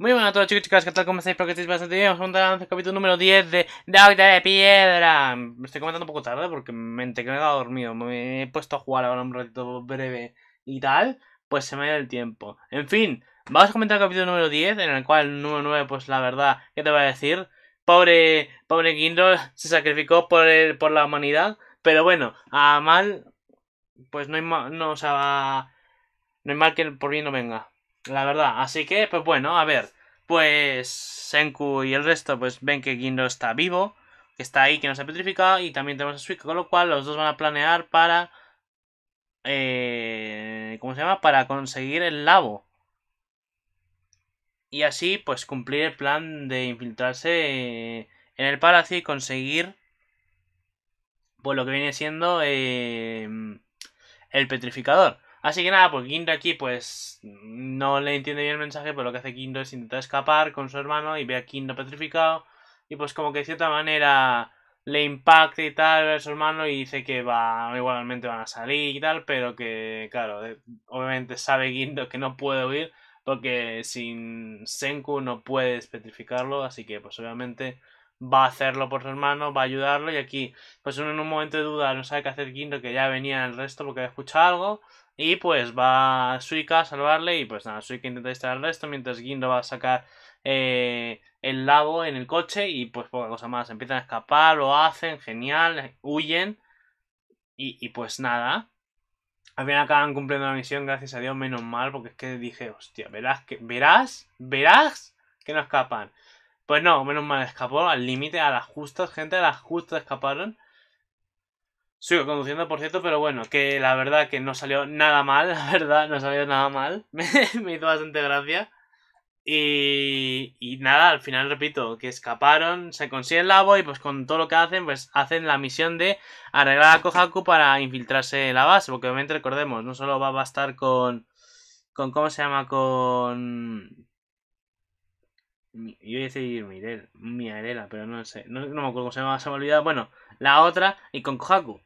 Muy buenas a todos chicos y chicas, ¿qué tal? ¿Cómo estáis? porque que bastante bien. Vamos a el capítulo número 10 de David de Piedra. Me estoy comentando un poco tarde porque me me he quedado dormido. Me he puesto a jugar ahora un ratito breve y tal. Pues se me ha ido el tiempo. En fin, vamos a comentar el capítulo número 10, en el cual el número 9, pues la verdad, ¿qué te voy a decir? Pobre, pobre Kindle se sacrificó por, por la humanidad. Pero bueno, a mal, pues no hay mal, no, o sea, no hay mal que por bien no venga. La verdad, así que, pues bueno, a ver. Pues Senku y el resto pues ven que Gindo está vivo, que está ahí, que no se ha petrificado, y también tenemos a Suika, con lo cual los dos van a planear para... Eh, ¿Cómo se llama? Para conseguir el labo. Y así pues cumplir el plan de infiltrarse eh, en el palacio y conseguir... Pues lo que viene siendo eh, el petrificador. Así que nada, pues Gindo aquí pues no le entiende bien el mensaje, pero lo que hace Gindo es intentar escapar con su hermano y ve a Gindo petrificado y pues como que de cierta manera le impacta y tal a su hermano y dice que va igualmente van a salir y tal, pero que claro, eh, obviamente sabe Gindo que no puede huir porque sin Senku no puede petrificarlo, así que pues obviamente va a hacerlo por su hermano, va a ayudarlo y aquí pues uno en un momento de duda no sabe qué hacer Gindo que ya venía el resto porque había escuchado algo y pues va Suika a salvarle y pues nada, Suika intenta distraer al resto mientras Guindo va a sacar eh, el lago en el coche y pues poca cosa más. Empiezan a escapar, lo hacen, genial, huyen y, pues nada. Al final acaban cumpliendo la misión, gracias a Dios, menos mal, porque es que dije, hostia, verás que, verás, verás que no escapan. Pues no, menos mal escapó al límite, a las justas, gente, a las justas escaparon. Sigo conduciendo, por cierto, pero bueno, que la verdad que no salió nada mal, la verdad, no salió nada mal. Me, hizo bastante gracia. Y, y, nada, al final repito, que escaparon, se consiguen la y pues con todo lo que hacen, pues hacen la misión de arreglar a Kohaku para infiltrarse en la base. Porque obviamente recordemos, no solo va a bastar con. con ¿Cómo se llama? Con. Yo iba a decir Mirela, pero no sé, no, me acuerdo cómo se llama, se me ha olvidado. Bueno, la otra y con Kohaku.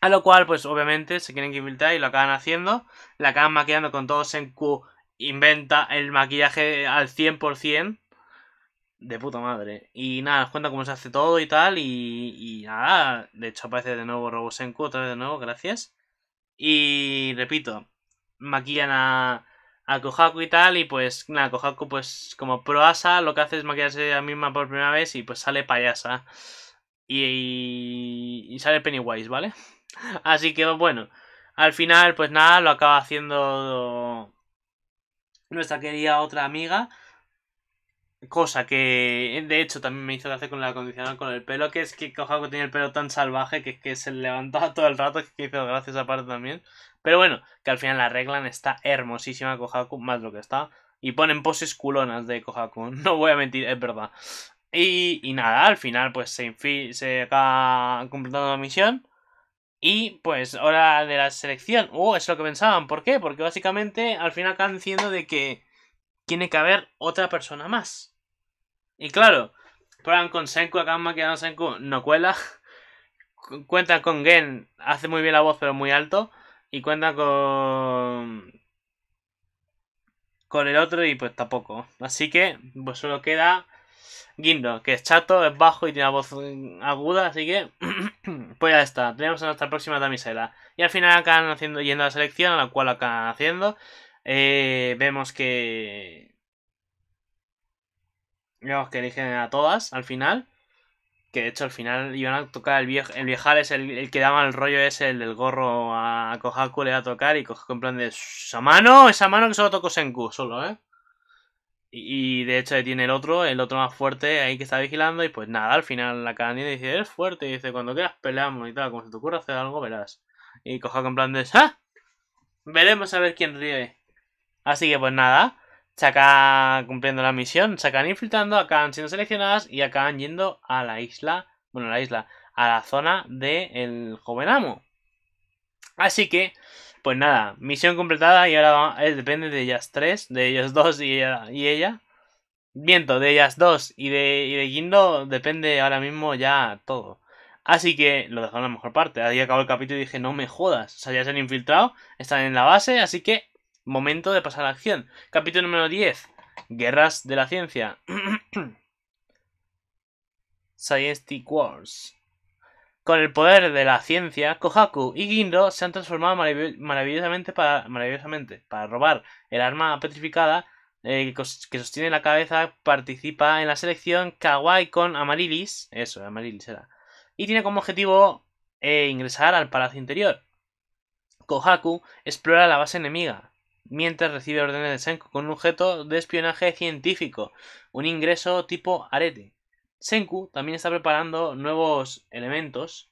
A lo cual, pues obviamente se quieren infiltrar y lo acaban haciendo. La acaban maquillando con todo Senku. Inventa el maquillaje al 100%. De puta madre. Y nada, nos cuenta cómo se hace todo y tal. Y, nada, de hecho aparece de nuevo Robo Senku otra vez de nuevo, gracias. Y repito, maquillan a, a Kohaku y tal. Y pues nada, Kohaku pues como proasa lo que hace es maquillarse a misma por primera vez y pues sale payasa. y, y sale Pennywise, ¿vale? Así que bueno, al final pues nada, lo acaba haciendo nuestra querida otra amiga. Cosa que de hecho también me hizo hacer con la acondicionador con el pelo, que es que Kohaku tiene el pelo tan salvaje que, que se levantaba todo el rato, que hizo gracias a parte también. Pero bueno, que al final la arreglan, está hermosísima Kohaku, más lo que está. Y ponen poses culonas de Kohaku, no voy a mentir, es verdad. Y, y nada, al final pues se, se acaba completando la misión. Y pues hora de la selección. Oh, es lo que pensaban. ¿Por qué? Porque básicamente al final acaban diciendo de que tiene que haber otra persona más. Y claro, prueban con Senku, acaban quedando Senku, no cuela. cuenta con Gen, hace muy bien la voz pero muy alto. Y cuenta con... Con el otro y pues tampoco. Así que pues solo queda Gindo que es chato, es bajo y tiene la voz aguda, así que pues ya está, tenemos a nuestra próxima damisela. Y al final acaban haciendo, yendo a la selección, a la cual acaban haciendo. Eh, vemos que. Vemos que eligen a todas al final. Que de hecho al final iban a tocar el, viejo, el viejar, es el, que daba el rollo es el del gorro a Kohaku, le va a tocar y Kohaku en plan de esa mano, esa mano que solo tocó Senku, solo, ¿eh? Y, de hecho tiene el otro, el otro más fuerte ahí que está vigilando. Y pues nada, al final la canina dice, es fuerte. Y dice, cuando quieras peleamos y tal. Como se te ocurra hacer algo, verás. Y coja con plan de, ¡ah! Veremos a ver quién ríe. Así que pues nada, sacan cumpliendo la misión, sacan infiltrando, acaban siendo seleccionadas y acaban yendo a la isla, bueno, a la isla, a la zona del joven amo. Así que pues nada, misión completada y ahora eh, depende de ellas tres, de ellos dos y ella. Eh, y ella. Viento, de ellas dos y de, y depende ahora mismo ya todo. Así que lo dejaron la mejor parte. Ahí acabó el capítulo y dije, no me jodas. O sea, ya se han infiltrado, están en la base, así que momento de pasar a la acción. Capítulo número 10. Guerras de la ciencia. Science Wars. Con el poder de la ciencia, Kohaku y Gindo se han transformado maravillosamente, para, robar el arma petrificada eh, que sostiene la cabeza. Participa en la selección Kawaii con Amarilis, eso, era, y tiene como objetivo eh, ingresar al palacio interior. Kohaku explora la base enemiga, mientras recibe órdenes de Senko con un objeto de espionaje científico, un ingreso tipo arete. Senku también está preparando nuevos elementos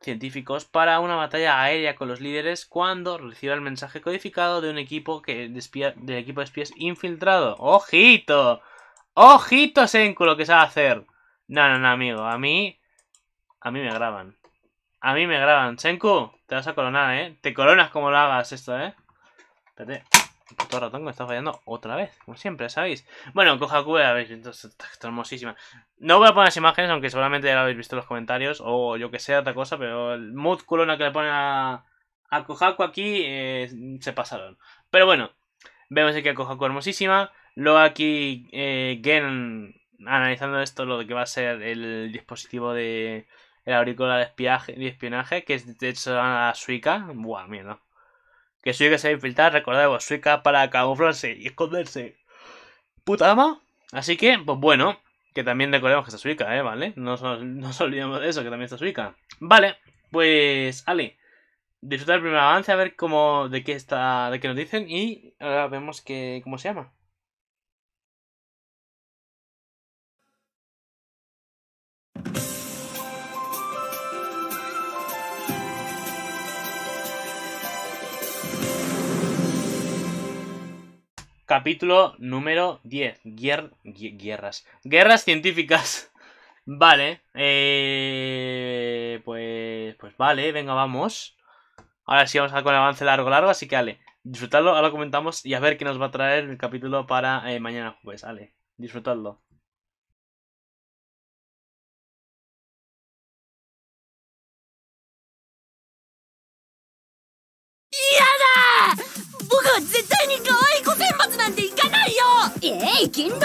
científicos para una batalla aérea con los líderes cuando reciba el mensaje codificado de un equipo que del equipo de espías infiltrado. ¡Ojito! ¡Ojito, Senku, lo que a hacer! No, no, no, amigo. A mí... A mí me graban. A mí me graban. Senku, te vas a coronar, ¿eh? Te coronas como lo hagas esto, ¿eh? Espérate. El ratón que me está fallando otra vez, como siempre, ¿sabéis? Bueno, coja habéis entonces está, hermosísima. No voy a poner las imágenes, aunque seguramente ya lo habéis visto en los comentarios, o yo que sea otra cosa, pero el mood culona que le pone a, Kohaku aquí eh, se pasaron. Pero bueno, vemos aquí a Kohaku hermosísima. Luego aquí eh, Gen analizando esto, lo que va a ser el dispositivo de el auricular de, espionaje, que es de hecho a Suica. Buah, mierda. Que Suica se va a infiltrar, recordemos, pues, Suica para camuflarse y esconderse. Puta ama. Así que, pues bueno, que también recordemos que está Suica, ¿eh? ¿Vale? No nos, olvidemos de eso, que también está Suica. Vale, pues, Ale, disfruta el primer avance, a ver cómo, de qué está, de qué nos dicen y ahora vemos que, cómo se llama. Capítulo número 10. Guerras. Guerras científicas. Vale. Eh, pues, pues vale, venga, vamos. Ahora sí vamos a con el avance largo, largo, así que ale. Disfrutadlo, ahora lo comentamos y a ver qué nos va a traer el capítulo para eh, mañana jueves. Ale, disfrutadlo. い銀道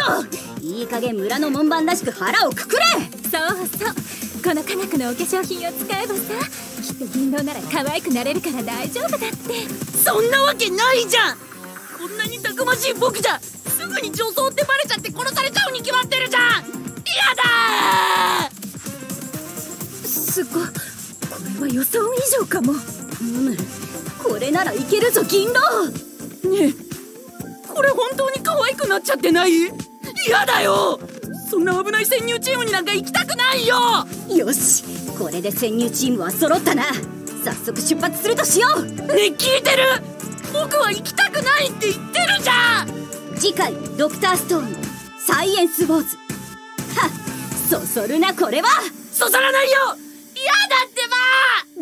いい加減村の門番らしく腹をくくれそうそうこの科学のお化粧品を使えばさきっと銀道なら可愛くなれるから大丈夫だってそんなわけないじゃんこんなにたくましい僕じゃすぐに女装ってバレちゃって殺されちゃうに決まってるじゃん嫌だすごこれは予想以上かもうむこれならいけるぞ銀狼ねえこれ本当に可愛くなっちゃってない嫌だよそんな危ない潜入チームになんか行きたくないよよしこれで潜入チームは揃ったな早速出発するとしようねえ聞いてる僕は行きたくないって言ってるじゃん次回「ドクターストーンのサイエンスウォーズ」はっそそるなこれはそそらないよ嫌だって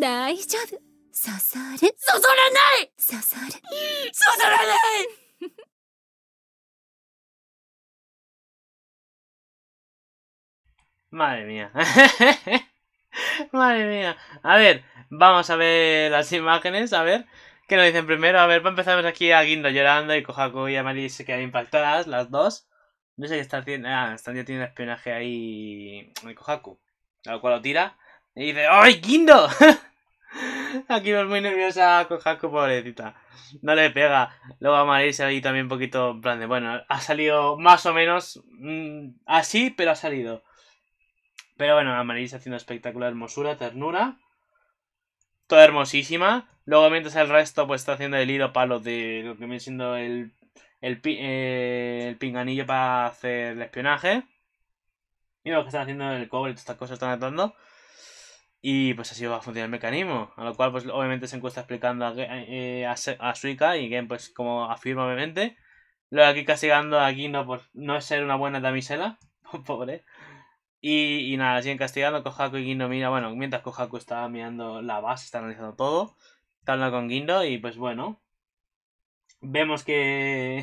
ば大丈夫そそるそそらないそそるそそらない Madre mía. Madre mía. A ver, vamos a ver las imágenes, a ver. ¿Qué nos dicen primero? A ver, empezamos aquí a Guindo llorando y Kohaku y Amari se quedan impactadas, las dos. No sé qué están haciendo. Ah, están ya tiene espionaje ahí. Kohaku. Al cual lo tira. Y dice, ¡ay, Guindo! Aquí va muy nerviosa Kohaku, pobrecita. No le pega. Luego a se ahí también un poquito en plan de, bueno, ha salido más o menos mm, así, pero ha salido. Pero bueno, está haciendo espectacular hermosura, ternura. Toda hermosísima. Luego, mientras el resto pues está haciendo el hilo palo de lo que viene siendo el, el, eh, el pinganillo para hacer el espionaje. Y lo que están haciendo el cobre y todas estas cosas están atando. Y pues así va a funcionar el mecanismo. A lo cual, pues obviamente se encuentra explicando eh, a, Suika y Game, pues como afirma obviamente. Lo de aquí castigando a no por no ser una buena damisela. Pobre. Y, nada, siguen castigando, castellano, Kohaku y Guindo mira, bueno, mientras Kohaku está mirando la base, está analizando todo, está hablando con Guindo y pues bueno, vemos que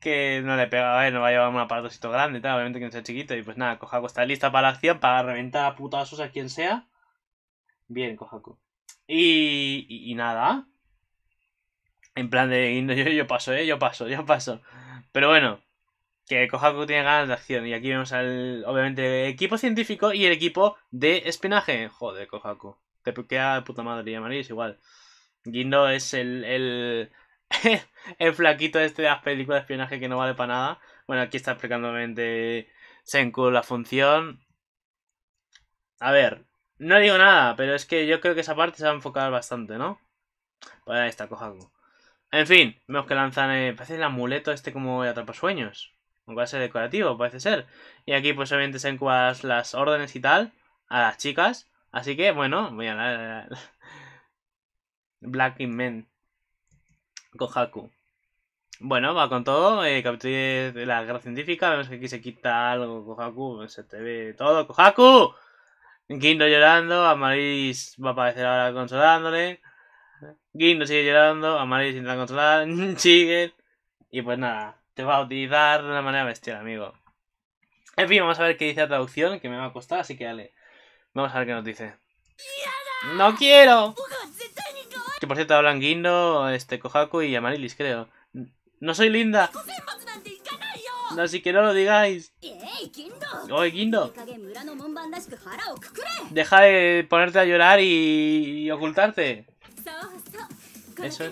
que no le pega, a ver, no va a llevar un aparatosito grande tal, obviamente que no sea chiquito y pues nada, Kohaku está lista para la acción, para reventar a putazos a quien sea. Bien, Kohaku. Y, y, nada. En plan de Guindo, yo, yo paso, eh, yo paso, yo paso. Pero bueno, que Kohaku tiene ganas de acción. Y aquí vemos al, obviamente, equipo científico y el equipo de espionaje. Joder, Kohaku. Te queda de puta madre, llamaréis igual. Guindo es el, el, el flaquito este de las películas de espionaje que no vale para nada. Bueno, aquí está explicando obviamente Senku la función. A ver, no digo nada, pero es que yo creo que esa parte se va a enfocar bastante, ¿no? Pues ahí está, Kohaku. En fin, vemos que lanzan, eh, parece el amuleto este como de atrapasueños un el decorativo, parece ser. Y aquí, pues obviamente se encuadran las órdenes y tal a las chicas. Así que, bueno, voy a Black in Men. Kohaku. Bueno, va con todo. Eh, de la guerra científica. Vemos que aquí se quita algo. Kohaku. Pues, se te ve todo. ¡Kohaku! Guindo llorando. amarís va a aparecer ahora consolándole. Guindo sigue llorando. Amaris intenta controlar. Sigue. Y pues nada. Te va a utilizar de una manera bestial, amigo. En fin, vamos a ver qué dice la traducción, que me va a costar, así que dale. Vamos a ver qué nos dice. ¡No quiero! Que por cierto hablan Guindo, este, Kohaku y Amarilis, creo. ¡No soy linda! No, si que no lo digáis. ¡Oye, Guindo! Deja de ponerte a llorar y ocultarte. Eso,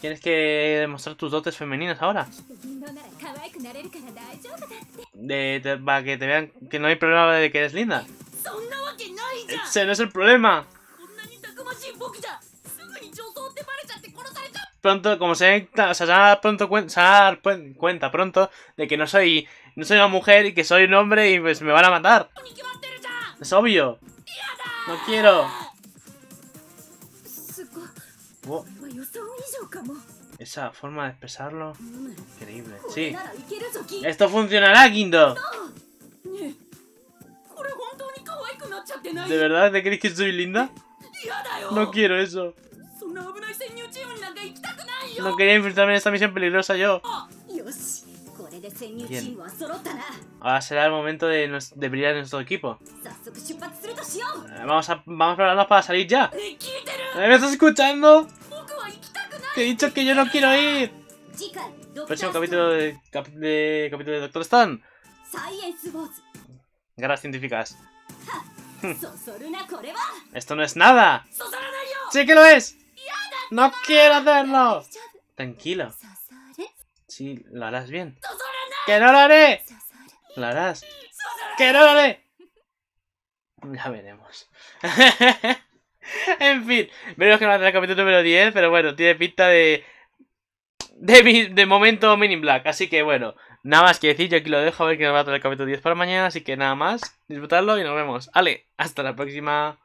¿Tienes que demostrar tus dotes femeninas ahora? De, para que te vean que no hay problema de que eres linda. Ese no es el problema. Pronto, como se, o sea, se da pronto cuenta pronto de que no soy no soy una mujer y que soy un hombre y pues me van a matar. Es obvio. No quiero. Oh. Esa forma de expresarlo. Increíble. Sí. Esto funcionará, Kindo. ¿De verdad? ¿Te crees que soy linda? No quiero eso. No quería enfrentarme en esta misión peligrosa yo. Oh, Ahora será el momento de, brillar en nuestro equipo. Eh, vamos a, vamos a prepararnos para salir ya. Eh, ¿Me estás escuchando? Te he dicho que yo no quiero ir. Próximo capítulo de, Doctor Stan. Guerras científicas. Hmm. Esto no es nada. Sí que lo es. No quiero hacerlo. Tranquilo. Sí, lo harás bien. Que no lo haré. Lo harás. Que no lo haré. Ya veremos. en fin, veremos que tener el capítulo número 10, pero bueno, tiene pinta de. De, momento Mini Black, así que bueno, nada más que decir, yo aquí lo dejo a ver que nos va a traer el capítulo 10 para mañana, así que nada más, disfrutarlo y nos vemos. Ale, hasta la próxima.